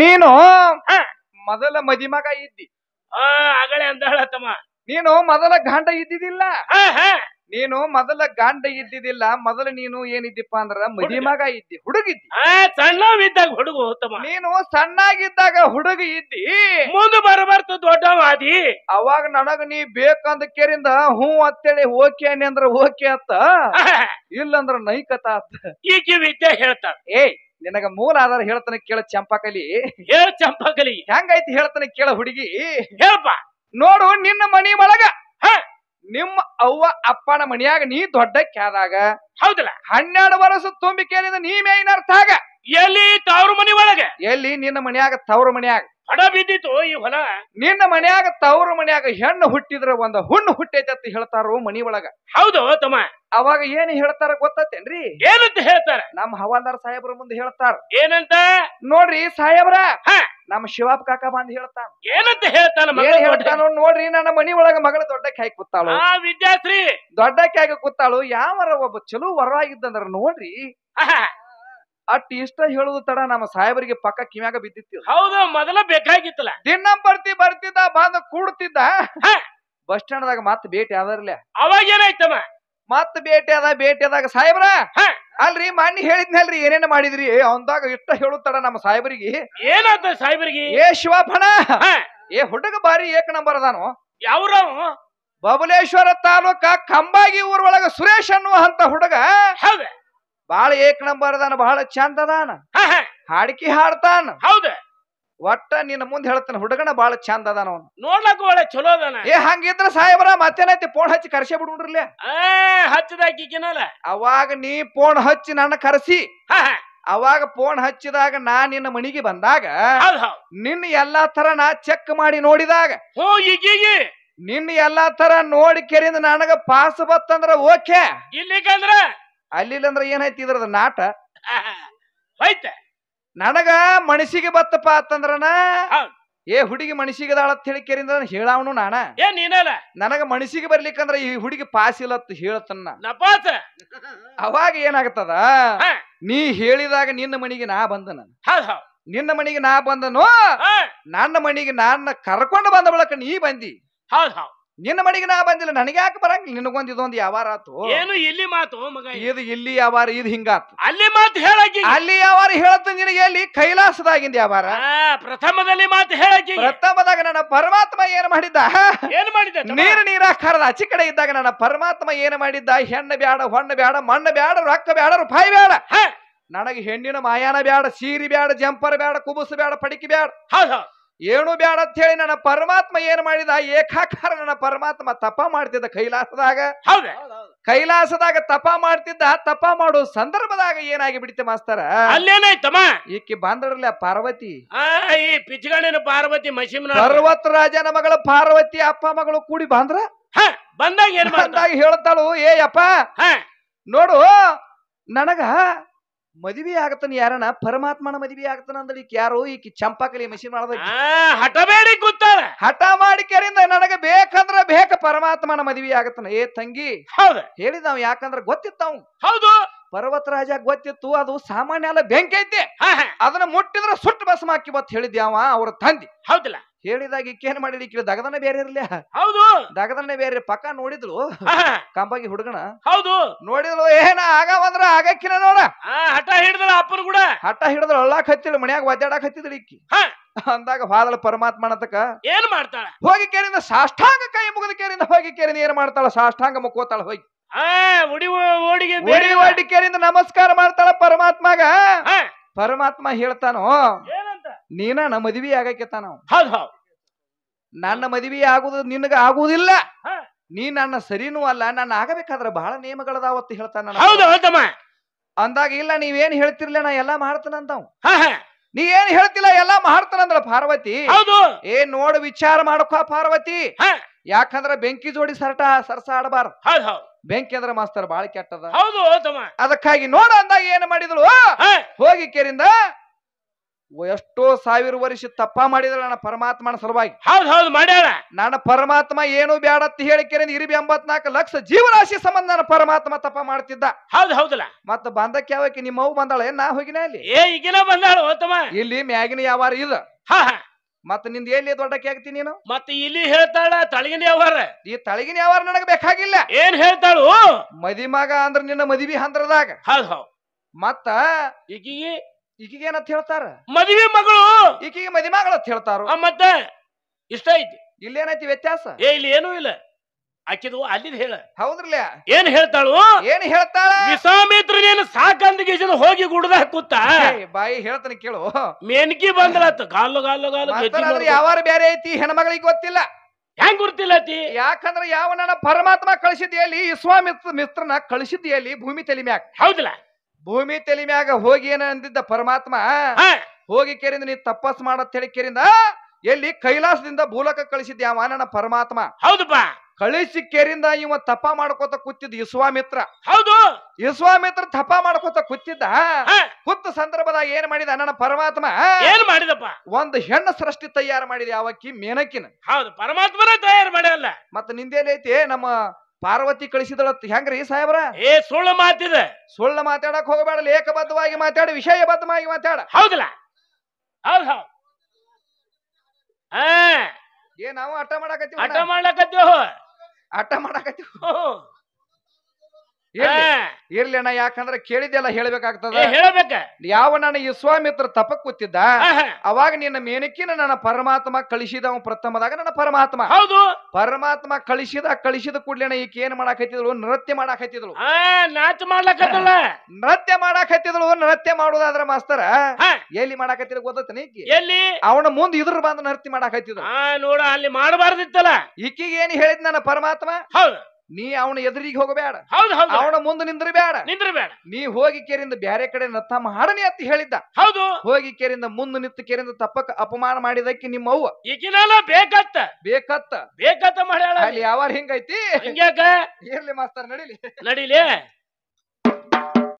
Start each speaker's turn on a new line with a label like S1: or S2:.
S1: ನೀನು ಮೊದಲ ಮದಿಮಗ ಇದ್ದಿ ಅಗಳೇ ಅಂದಾಳ ನೀನು ಮೊದಲ ಗಂಡ ಇದ್ದಿದ್ದಿಲ್ಲ ನೀನು ಮೊದಲ ಗಂಡ ಇದ್ದಿದಿಲ್ಲ ಮೊದಲು ನೀನು ಏನಿದ್ದಿಪ್ಪ ಅಂದ್ರ ಮದಿಮಗ ಇದ್ದಿ ಹುಡುಗಿದ್ದಿ ಇದ್ದಾಗ ಹುಡುಗ ನೀನು ಸಣ್ಣಾಗಿದ್ದಾಗ ಹುಡುಗ ಇದ್ದಿ ಮುಂದೆ ಬರಬಾರ್ದು ದೊಡ್ಡವಾದಿ ಅವಾಗ ನನಗ ನೀ ಬೇಕಂದ ಕೇರಿಂದ ಹೂ ಅಂತೇಳಿ ಓಕೆ ಅಂದ್ರ ಓಕೆ ಅತ್ತ ಇಲ್ಲಂದ್ರ ನೈಕತ ಅತ್ತ ಈಗ ವಿದ್ಯೆ ಹೇಳ್ತಾರ ಏಯ್ ನಿನಗ ಮೂಲ ಆಧಾರ ಹೇಳ್ತಾನೆ ಕೇಳ ಚಂಪಾಕಲಿ ಹೇಳ ಚಂಪಾಕಲಿ ಹೆಂಗೈತಿ ಹೇಳ್ತಾನೆ ಕೇಳ ಹುಡುಗಿ ಹೇಳಪ್ಪ ನೋಡು ನಿನ್ನ ಮನಿ ಒಳಗ ನಿಮ್ಮ ಅವ್ವ ಅಪ್ಪನ ಮನಿಯಾಗ ನೀ ದೊಡ್ಡ ಕ್ಯಾದಾಗ ಹೌದಲ್ಲ ಹನ್ನೆರಡು ವರ್ಷ ತುಂಬಿಕೇನಿದ ನೀ ಅರ್ಥ ಆಗ ಎಲ್ಲಿ ತವ್ರ ಮನಿ ಒಳಗೆ ಎಲ್ಲಿ ನಿನ್ನ ಮನೆಯಾಗ ತವ್ರ ಮನ್ಯಾಗ ಹಡ ಬಿದ್ದಿತ್ತು ಈ ಹೊಲ ನಿನ್ನ ಮನೆಯಾಗ ತವ್ರ ಮನೆಯಾಗ ಹೆಣ್ಣು ಹುಟ್ಟಿದ್ರೆ ಒಂದ ಹುಣ್ಣು ಹುಟ್ಟೈತೆ ಅಂತ ಹೇಳ್ತಾರ ಮನಿ ಒಳಗ ಹೌದು ತಮ್ಮ ಅವಾಗ ಏನ್ ಹೇಳ್ತಾರ ಗೊತ್ತೇನ್ರಿ ಏನಂತ ಹೇಳ್ತಾರ ನಮ್ ಹವಾಲ್ದಾರ್ ಸಾಹೇಬ್ರ ಮುಂದೆ ಹೇಳ್ತಾರ ಏನಂತ ನೋಡ್ರಿ ಸಾಹೇಬ್ರ ನಮ್ಮ ಶಿವಾಪ್ ಕಾಕ ಬಂದ್ ಹೇಳ್ತಾನ ಏನಂತ ಹೇಳ್ತಾನ ಹೇಳ್ತಾನ ನೋಡ್ರಿ ನನ್ನ ಮನಿ ಒಳಗ ಮಗಳ ದೊಡ್ಡಕ್ಕೆ ಹಾಕಿ ಕೂತಾಳು ವಿದ್ಯಾರ್ಥಿ ದೊಡ್ಡ ಹಾಕಿ ಕೂತಾಳು ಯಾವರ ಒಬ್ಬ ಚಲೋ ವರವಾಗಿದ್ದಂದ್ರ ನೋಡ್ರಿ ಅಟ್ ಇಷ್ಟ ಹೇಳುದು ತಡ ನಮ್ಮ ಸಾಹೇಬರಿಗೆ ಪಕ್ಕ ಕಿವ್ಯಾಗ ಬಿದ್ದಿತ್ತು ಹೌದು ಮೊದಲ ಬೇಕಾಗಿತ್ತಲ್ಲ ದಿನ ಬರ್ತಿ ಬರ್ತಿದ್ದ ಬಂದು ಕೂಡ್ತಿದ್ದ ಬಸ್ ಸ್ಟಾಂಡ್ ದಾಗ ಮತ್ ಭೇಟಿ ಅದರಲ್ಲಿ ಅವಾಗ ಏನಾಯ್ತಮ್ಮ ಮತ್ ಭೇಟಿ ಅದ ಭೇಟಿ ಆದಾಗ ಸಾಹೇಬ್ರ ಅಲ್ರಿ ಮಣ್ಣಿ ಹೇಳಿದ್ನಲ್ರಿ ಏನೇನು ಮಾಡಿದ್ರಿ ಅವಂದಾಗ ಇಷ್ಟ ಹೇಳುದು ತಡ ನಮ್ಮ ಸಾಹೇಬರಿಗೆ ಏನಾಯ್ತ ಸಾಹೇಬರಿಗೆ ಏ ಶಿವಪ್ಪಣ ಏ ಹುಡುಗ ಬಾರಿ ಏಕ ನಂಬರ್ ಅದಾನು ಯಾವ್ರ ಬಬಲೇಶ್ವರ ತಾಲೂಕ ಕಂಬಾಗಿ ಊರೊಳಗ ಸುರೇಶ್ ಅನ್ನುವಂತ ಹುಡುಗ ಬಾಳ ಏಕ್ ನಂಬರ್ ಅದಾನ ಬಹಳ ಚಂದ ಅದಾನ ಹಾಡಿಕೆ ಹಾಡ್ತಾನ ಹೌದ ಒಟ್ಟ ನಿನ್ನ ಮುಂದೆ ಹೇಳ್ತಾನೆ ಹುಡುಗನ ಬಹಳ ಚಂದ ಅದಾನ ಅವನು ನೋಡ್ಲಕ್ಕ ಒಳ್ಳೆ ಚಲೋ ಅದಾನ ಏ ಹಂಗಿದ್ರೆ ಸಾಹೇಬ್ರ ಮತ್ತೇನೈತಿ ಫೋನ್ ಹಚ್ಚಿ ಕರ್ಸೆ ಬಿಡ್ಬಿಡ್ರಲ್ಲ ಹಚ್ಚದಾಕಿನಲ್ಲ ಅವಾಗ ನೀ ಫೋನ್ ಹಚ್ಚಿ ನನ್ನ ಕರೆಸಿ ಅವಾಗ ಫೋನ್ ಹಚ್ಚಿದಾಗ ನಾ ನಿನ್ನ ಮನಿಗೆ ಬಂದಾಗ ನಿನ್ನ ಎಲ್ಲಾ ತರ ನಾ ಚೆಕ್ ಮಾಡಿ ನೋಡಿದಾಗ ಹೋ ನಿನ್ನ ಎಲ್ಲಾ ತರ ನೋಡಿ ಕೆರಿಂದ ನನಗ ಪಾಸ್ ಬತ್ತಂದ್ರ ಓಕೆ ಇಲ್ಲಿಗಂದ್ರ ಅಲ್ಲಿಲ್ಲಂದ್ರೆ ಅಂದ್ರೆ ಏನಾಯ್ತು ಇದ್ರದ ನಾಟ ನನಗ ಮನಸ್ಸಿಗೆ ಬತ್ತಪ್ಪ ಅಂತಂದ್ರನ ಏ ಹುಡುಗಿ ಮನಸ್ಸಿಗದಾಳ ಅಂತ ಹೇಳಿ ಕೇರಿಂದ ಹೇಳಾವನು ನಾನ ಏ ನನಗ ಮನಸ್ಸಿಗೆ ಬರ್ಲಿಕ್ಕಂದ್ರ ಈ ಹುಡುಗಿ ಪಾಸ್ ಇಲ್ಲತ್ತು ಹೇಳತ್ತನ್ನ ಅವಾಗ ಏನಾಗ್ತದ ನೀ ಹೇಳಿದಾಗ ನಿನ್ನ ಮನೆಗೆ ನಾ ಬಂದನ ಹೌದು ನಿನ್ನ ಮನೆಗೆ ನಾ ಬಂದನು ನನ್ನ ಮನೆಗೆ ನನ್ನ ಕರ್ಕೊಂಡು ಬಂದ ಬಳಕ ನೀ ಬಂದಿ ಹೌದ್ ಹೌದ್ ನಿನ್ನ ಮಡಿಗೆ ನಾ ಬಂದಿಲ್ಲ ನನಗೆ ಯಾಕೆ ಬರಂಗಿಲ್ಲ ನಿನಗೊಂದು ಇದೊಂದು ವ್ಯವಹಾರ ಆತು ಏನು ಇಲ್ಲಿ ಮಾತು ಮಗ ಇದು ಇಲ್ಲಿ ಯಾವಾರ ಇದು ಹಿಂಗಾತು ಅಲ್ಲಿ ಮಾತು ಹೇಳಕ್ಕೆ ಅಲ್ಲಿ ಯಾವಾರ ಹೇಳತ್ತ ನಿನಗೆ ಎಲ್ಲಿ ಕೈಲಾಸದಾಗಿಂದ ವ್ಯವಹಾರ ಪ್ರಥಮದಲ್ಲಿ ಮಾತು ಹೇಳಕ್ಕೆ ಪ್ರಥಮದಾಗ ನನ್ನ ಪರಮಾತ್ಮ ಏನು ಮಾಡಿದ್ದ ಏನು ಮಾಡಿದ ನೀರು ನೀರ ಕರದ ಕಡೆ ಇದ್ದಾಗ ನನ್ನ ಪರಮಾತ್ಮ ಏನು ಮಾಡಿದ್ದ ಹೆಣ್ಣು ಬ್ಯಾಡ ಹೊಣ್ಣ ಬ್ಯಾಡ ಮಣ್ಣು ಬ್ಯಾಡ ರೊಕ್ಕ ಬ್ಯಾಡ ರೂಪಾಯಿ ಬ್ಯಾಡ ನನಗೆ ಹೆಣ್ಣಿನ ಮಾಯಾನ ಬ್ಯಾಡ ಸೀರಿ ಬ್ಯಾಡ ಜಂಪರ್ ಬ್ಯಾಡ ಕುಬುಸು ಬ್ಯಾಡ ಪಡಿಕೆ ಬ್ಯಾಡ ಹೌದು ಏನು ಬೇಡ ಅಂತ ಹೇಳಿ ನನ್ನ ಪರಮಾತ್ಮ ಏನ್ ಮಾಡಿದ ಏಕಾಕಾರ ನನ್ನ ಪರಮಾತ್ಮ ತಪ ಮಾಡ್ತಿದ್ದ ಕೈಲಾಸದಾಗ ಹೌದು ಕೈಲಾಸದಾಗ ತಪ ಮಾಡ್ತಿದ್ದ ತಪ ಮಾಡೋ ಸಂದರ್ಭದಾಗ ಏನಾಗಿ ಬಿಡುತ್ತೆ ಮಾಸ್ತರ ಅಲ್ಲೇನಾಯ್ತಮ್ಮ ಈಕೆ ಬಂದಡ್ರಲ್ಲ ಪಾರ್ವತಿ ಈ ಪಿಚ್ಗಣ್ಣಿನ ಪಾರ್ವತಿ ಮಸಿಮನ ಪರ್ವತ ರಾಜನ ಮಗಳು ಪಾರ್ವತಿ ಅಪ್ಪ ಮಗಳು ಕೂಡಿ ಬಂದ್ರ ಬಂದಾಗ ಏನ್ ಬಂದಾಗ ಹೇಳ್ತಾಳು ಏ ಅಪ್ಪ ನೋಡು ನನಗ ಮದುವೆ ಆಗತ್ತನ ಯಾರನ ಪರಮಾತ್ಮನ ಮದುವೆ ಆಗತನ ಅಂದ್ರೆ ಈಕ ಯಾರು ಚಂಪಾ ಚಂಪಾಕಲಿ ಮಿಷಿನ್ ಮಾಡದ ಹಟಬೇಡಿ ಕೂತಾರ ಹಠ ಮಾಡಿ ನನಗೆ ಬೇಕಂದ್ರ ಬೇಕ ಪರಮಾತ್ಮನ ಮದುವೆ ಆಗತ್ತನ ಏ ತಂಗಿ ಹೌದ ಹೇಳಿದ ನಾವು ಯಾಕಂದ್ರ ಗೊತ್ತಿತ್ತ ಹೌದು ಹೌದು ರಾಜ ಗೊತ್ತಿತ್ತು ಅದು ಸಾಮಾನ್ಯ ಅಲ್ಲ ಬೆಂಕಿ ಐತೆ ಅದನ್ನ ಮುಟ್ಟಿದ್ರೆ ಸುಟ್ಟು ಬತ್ ಹೇಳಿದ್ಯಾವ ಅವ್ರ ತಂದಿ ಹೌದಿಲ್ಲ ಹೇಳಿದಾಗ ಈಕೇನ್ ಮಾಡಿಲಿ ಕೇಳಿ ದಗದನ್ನ ಬೇರೆ ಇರ್ಲಿ ಹೌದು ದಗದನ್ನ ಬೇರೆ ಪಕ್ಕ ನೋಡಿದ್ಲು ಕಂಪಾಗಿ ಹುಡುಗಣ ಹೌದು ನೋಡಿದ್ಲು ಏನ ಆಗ ಬಂದ್ರ ಆಗಕ್ಕಿನ ನೋಡ ಹಠ ಹಿಡಿದಳ ಅಪ್ಪನ ಕೂಡ ಹಠ ಹಿಡಿದಳು ಅಳ್ಳಾಕ್ ಮನ್ಯಾಗ ಒದ್ದಾಡಕ್ ಹತ್ತಿದ್ಳು ಹಾ ಅಂದಾಗ ಬಾದಳ ಪರಮಾತ್ಮ ಅನ್ನತಕ ಏನ್ ಮಾಡ್ತಾಳ ಹೋಗಿ ಕೇರಿಂದ ಸಾಷ್ಟಾಂಗ ಕೈ ಮುಗಿದ ಕೇರಿಂದ ಹೋಗಿ ಕೇರಿಂದ ಏನ್ ಮಾಡ್ತಾಳ ಸಾಷ್ಟಾಂಗ ಮುಕ್ಕೋತಾಳ ಹೋಗಿ ಕೇರಿಂದ ನಮಸ್ಕಾರ ಮಾಡ್ತಾಳ ಪರಮಾತ್ಮಗ ಪರಮಾತ್ಮ ಹೇಳ್ತಾನೋ ನೀನ ನಮ್ಮ ಮದ್ವಿ ಆಗಕ್ಕೆತ್ತ ನಾವು ನನ್ನ ಮದ್ವಿ ಆಗುದು ನಿನಗ ಆಗುವುದಿಲ್ಲ ನೀ ನನ್ನ ಸರಿನೂ ಅಲ್ಲ ನನ್ನ ಆಗಬೇಕಾದ್ರೆ ಬಹಳ ನಿಯಮಗಳದಾವ ಅಂತ ಹೇಳ್ತಾನ ಹೌದ ಅಂದಾಗ ಇಲ್ಲ ನೀವೇನ್ ಹೇಳ್ತಿರ್ಲ ನಾ ಎಲ್ಲಾ ಮಾಡ್ತಾನಂತಾವ್ ನೀ ಏನ್ ಹೇಳ್ತಿಲ್ಲ ಎಲ್ಲಾ ಮಾಡ್ತಾನಂದ್ರ ಪಾರ್ವತಿ ಹೌದು ಏ ನೋಡ್ ವಿಚಾರ ಮಾಡಕೋ ಪಾರ್ವತಿ ಹಾ. ಯಾಕಂದ್ರ ಬೆಂಕಿ ಜೋಡಿ ಸರಟ ಸರಸ ಆಡಬಾರ್ದು ಬೆಂಕಿ ಅಂದ್ರ ಮಾಸ್ತರ್ ಬಾಳ ಕೆಟ್ಟದ ಹೌದು ಅದಕ್ಕಾಗಿ ನೋಡ ಅಂದಾಗ ಏನ್ ಮಾಡಿದ್ರು ಹೋಗಿ ಕೇರಿಂದ ಎಷ್ಟೋ ಸಾವಿರ ವರ್ಷ ತಪ್ಪ ಮಾಡಿದ್ರೆ ನನ್ನ ಪರಮಾತ್ಮನ ಸಲುವಾಗಿ ಹೌದು ಹೌದು ಮಾಡ್ಯಾಳ ನನ್ನ ಪರಮಾತ್ಮ ಏನು ಬೇಡ ಅಂತ ಹೇಳಿಕೆರೆ ಇರಿಬಿ ಎಂಬತ್ನಾಲ್ಕು ಲಕ್ಷ ಜೀವರಾಶಿ ಸಂಬಂಧ ನನ್ನ ಪರಮಾತ್ಮ ತಪ್ಪ ಮಾಡ್ತಿದ್ದ ಹೌದು ಹೌದಲ್ಲ ಮತ್ತೆ ಬಂದಕ್ಕೆ ಯಾವಕ್ಕೆ ನಿಮ್ಮ ಅವು ಬಂದಾಳೆ ನಾ ಹೋಗಿನ ಅಲ್ಲಿ ಏ ಈಗಿನ ಬಂದಾಳ ಇಲ್ಲಿ ಮ್ಯಾಗಿನ ಯಾವಾರ ಇಲ್ಲ ಮತ್ತ ನಿಂದ ಎಲ್ಲಿ ದೊಡ್ಡಕ್ಕೆ ಆಗ್ತಿ ನೀನು ಮತ್ತೆ ಇಲ್ಲಿ ಹೇಳ್ತಾಳ ತಳಗಿನ ವ್ಯವಹಾರ ಈ ತಳಗಿನ ವ್ಯವಹಾರ ನನಗೆ ಬೇಕಾಗಿಲ್ಲ ಏನ್ ಹೇಳ್ತಾಳು ಮದಿ ಮಗ ಅಂದ್ರೆ ನಿನ್ನ ಮದಿವಿ ಹಂದ್ರದಾಗ ಹೌದು ಹೌದು ಮತ್ತ ಈಗ ಏನಂತ ಹೇಳ್ತಾರ ಮದುವೆ ಮಗಳು ಈಕಿಗೆ ಮದಿಮಗಳ ಅಂತ ಹೇಳ್ತಾರ ಮತ್ತ ಇಷ್ಟ ಐತಿ ಇಲ್ಲೇನೈತಿ ವ್ಯತ್ಯಾಸ ಏ ಇಲ್ಲಿ ಏನೂ ಇಲ್ಲ ಆಕಿದು ಅಲ್ಲಿದ್ ಹೇಳ ಹೌದ್ರಲ್ಲ ಏನ್ ಹೇಳ್ತಾಳು ಏನ್ ಹೇಳ್ತಾಳ ವಿಸಾಮಿತ್ರ ನೀನು ಸಾಕಂದಿಗೆ ಸಾಕಂದಗೀಸನ ಹೋಗಿ ಗುಡದ ಕೂತ ಏ, ಬಾಯಿ ಹೇಳ್ತಾನೆ ಕೇಳು ಮೇನ್ಕಿ ಬಂದ್ಲಾತ ಗಾಲು ಗಾಲು ಗಾಲು ಯಾವಾರ ಬೇರೆ ಐತಿ ಹೆಣ್ಮಗಳಿಗೆ ಗೊತ್ತಿಲ್ಲ ಹೆಂಗ್ ಗುರ್ತಿಲ್ಲತಿ ಯಾಕಂದ್ರ ಯಾವ ನನ್ನ ಪರಮಾತ್ಮ ಕಳಿಸಿದ್ಯಲ್ಲಿ ವಿಸ್ವಾಮಿತ್ರ ಮಿತ್ರನ ಕಳಿಸಿದ್ಯಲ್ಲಿ ಎಲ್ಲಿ ಭೂಮಿ ತಲೆ ಮ್ಯಾಗ ಹೌದಿಲ್ಲ ಭೂಮಿ ತಲೆ ಮ್ಯಾಗ ಹೋಗಿ ಏನ ಅಂದಿದ್ದ ಪರಮಾತ್ಮ ಹೋಗಿ ಕೇರಿಂದ ನೀ ತಪಸ್ ಮಾಡತ್ ಹೇಳಿ ಕೇರಿಂದ ಎಲ್ಲಿ ಕೈಲಾಸದಿಂದ ಭೂಲಕ ಕಳಿಸಿದ್ದ ಯಾವ ಪರಮಾತ್ಮ ಹೌದಪ್ಪ ಕಳಿಸಿ ಕೇರಿಂದ ಇವ ತಪ ಮಾಡ್ಕೋತ ಕೂತಿದ್ದ ವಿಶ್ವಾಮಿತ್ರ ಹೌದು ವಿಶ್ವಾಮಿತ್ರ ತಪ ಮಾಡ್ಕೋತ ಕೂತಿದ್ದ ಕುತ್ತ ಸಂದರ್ಭದಾಗ ಏನ್ ಮಾಡಿದ ನನ್ನ ಪರಮಾತ್ಮ ಏನ್ ಮಾಡಿದಪ್ಪ ಒಂದ್ ಹೆಣ್ಣು ಸೃಷ್ಟಿ ತಯಾರು ಮಾಡಿದ ಯಾವಕ್ಕಿ ಮೇನಕಿನ ಹೌದು ಪರಮಾತ್ಮನ ತಯಾರು ಮತ್ತೆ ಮತ್ತ ನಿಂದೇನೈತಿ ನಮ್ಮ ಪಾರ್ವತಿ ಕಳಿಸಿದಳತ್ ಹೆಂಗ್ರಿ ಸಾಹೇಬ್ರ ಏ ಸುಳ್ಳು ಮಾತಿದೆ ಸುಳ್ಳು ಮಾತಾಡಕ್ ಹೋಗಬೇಡ ಲೇಖಬದ್ಧವಾಗಿ ವಿಷಯ ವಿಷಯಬದ್ಧವಾಗಿ ಮಾತಾಡ ಹೌದಲ್ಲ ಹೌದ್ ಹೌದ್ ಏ ನಾವು ಅಟ ಮಾಡಾಕತ್ತೀವಿ ಅಟ ಮಾಡ್ಲಕತ್ತೀವ ಅಟ ಮಾಡಾಕತ್ತೀವಿ ಏ ಇರ್ಲಿ ಅಣ್ಣ ಯಾಕಂದ್ರೆ ಕೇಳಿದ್ದೆಲ್ಲ ಹೇಳ್ಬೇಕಾಗ್ತದ ಹೇಳಬೇಕ ಯಾವ ನನ್ನ ಈ ಸ್ವಾಮಿತ್ರ ತಪ ಕೂತಿದ್ದ ಅವಾಗ ನಿನ್ನ ಮೇನಕಿನ ನನ್ನ ಪರಮಾತ್ಮ ಕಳಿಸಿದ ಪ್ರಥಮದಾಗ ನನ್ನ ಪರಮಾತ್ಮ ಹೌದು ಪರಮಾತ್ಮ ಕಳಿಸಿದ ಕಳಿಸಿದ ಕೂಡ್ಲೇನ ಈಕೆ ಏನ್ ಮಾಡಾಕತ್ತಿದ್ರು ನೃತ್ಯ ಮಾಡಾಕತ್ತಿದ್ರು ನಾಚ ಮಾಡ್ಲಾಕತ್ತಲ್ಲ ನೃತ್ಯ ಮಾಡಾಕತ್ತಿದ್ರು ನೃತ್ಯ ಮಾಡುದಾದ್ರ ಮಾಸ್ತರ ಎಲ್ಲಿ ಮಾಡಾಕತ್ತಿದ್ರು ಹತ್ತಿದ್ರು ಈಕಿ ಎಲ್ಲಿ ಅವನ ಮುಂದ್ ಇದ್ರ ಬಂದ ನೃತ್ಯ ಹತ್ತಿದ್ರು ನೋಡ ಅಲ್ಲಿ ಮಾಡಬಾರ್ದಿತ್ತಲ್ಲ ಈಕಿಗೆ ಏನ್ ಹೇಳಿದ್ ನನ್ನ ಪರಮಾತ್ಮ ಹೌದು ನೀ ಅವನ ಎದುರಿಗೆ ಹೋಗಬೇಡ ಹೌದು ಹೌದು ಅವನ ಮುಂದೆ ನಿಂದ್ರ ನಿಂದ್ರಬೇಡ ನೀ ಹೋಗಿ ಕೇರಿಂದ ಬ್ಯಾರೆ ಕಡೆ ತಮ್ಮ ಹಾಡನೆ ಅಂತ ಹೇಳಿದ್ದ ಹೌದು ಹೋಗಿ ಕೇರಿಂದ ಮುಂದೆ ನಿಂತು ಕೇರಿಂದ ತಪ್ಪಕ ಅಪಮಾನ ಮಾಡಿದಕ್ಕೆ ನಿಮ್ಮ ಅವ್ವ ಈಗಿನಲ್ಲ ಬೇಕತ್ತ ಬೇಕತ್ತ ಬೇಕತ್ತ ಮಾಡ್ಯಾಳ ಅಲ್ಲಿ ಯಾವಾರ ಹಿಂಗೈತಿ ಹಿಂಗ್ಯಾಕ ಇರ್ಲಿ ಮಾಸ್ತರ್ ನಡಿಲಿ ನಡಿಲಿ